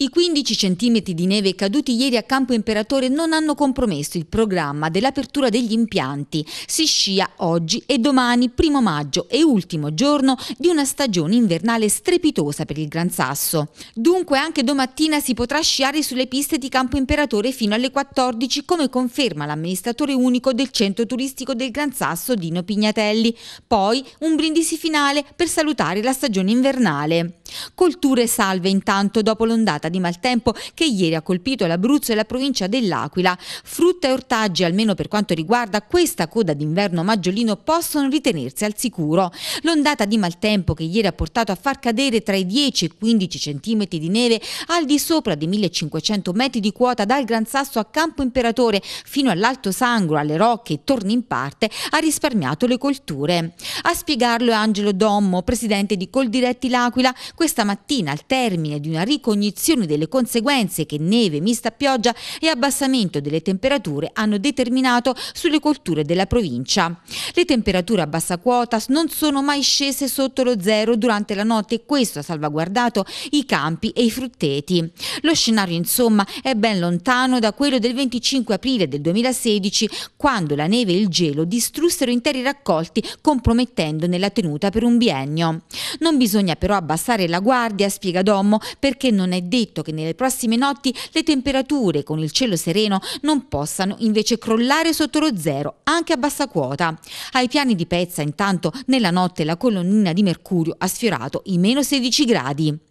I 15 cm di neve caduti ieri a Campo Imperatore non hanno compromesso il programma dell'apertura degli impianti. Si scia oggi e domani, primo maggio e ultimo giorno di una stagione invernale strepitosa per il Gran Sasso. Dunque anche domattina si potrà sciare sulle piste di Campo Imperatore fino alle 14 come conferma l'amministratore unico del centro turistico del Gran Sasso Dino Pignatelli. Poi un brindisi finale per salutare la stagione invernale. Colture salve intanto dopo l'ondata ondata di maltempo che ieri ha colpito l'Abruzzo e la provincia dell'Aquila. Frutta e ortaggi, almeno per quanto riguarda questa coda d'inverno maggiolino, possono ritenersi al sicuro. L'ondata di maltempo che ieri ha portato a far cadere tra i 10 e i 15 cm di neve al di sopra dei 1500 metri di quota dal Gran Sasso a Campo Imperatore fino all'Alto Sangro, alle Rocche e torni in parte, ha risparmiato le colture. A spiegarlo è Angelo Dommo, presidente di Coldiretti L'Aquila, questa mattina al termine di una ricognizione all'interno delle conseguenze che neve, mista pioggia e abbassamento delle temperature hanno determinato sulle colture della provincia. Le temperature a bassa quota non sono mai scese sotto lo zero durante la notte e questo ha salvaguardato i campi e i frutteti. Lo scenario insomma è ben lontano da quello del 25 aprile del 2016 quando la neve e il gelo distrussero interi raccolti compromettendone la tenuta per un biennio. Non bisogna però abbassare la guardia, spiega Dommo, perché non è detto detto che nelle prossime notti le temperature con il cielo sereno non possano invece crollare sotto lo zero, anche a bassa quota. Ai piani di Pezza intanto nella notte la colonnina di mercurio ha sfiorato i meno 16 gradi.